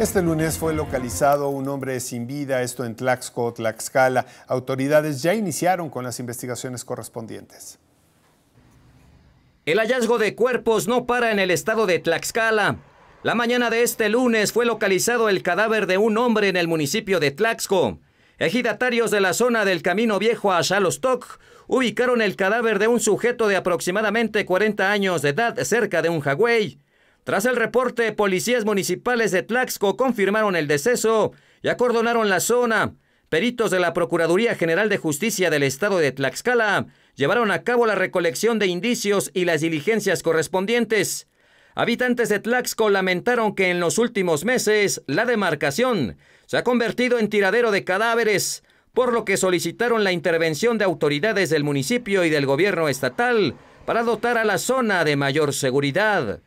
Este lunes fue localizado un hombre sin vida, esto en Tlaxco, Tlaxcala. Autoridades ya iniciaron con las investigaciones correspondientes. El hallazgo de cuerpos no para en el estado de Tlaxcala. La mañana de este lunes fue localizado el cadáver de un hombre en el municipio de Tlaxco. Ejidatarios de la zona del Camino Viejo a Xalostoc ubicaron el cadáver de un sujeto de aproximadamente 40 años de edad cerca de un jagüey. Tras el reporte, policías municipales de Tlaxco confirmaron el deceso y acordonaron la zona. Peritos de la Procuraduría General de Justicia del Estado de Tlaxcala llevaron a cabo la recolección de indicios y las diligencias correspondientes. Habitantes de Tlaxco lamentaron que en los últimos meses la demarcación se ha convertido en tiradero de cadáveres, por lo que solicitaron la intervención de autoridades del municipio y del gobierno estatal para dotar a la zona de mayor seguridad.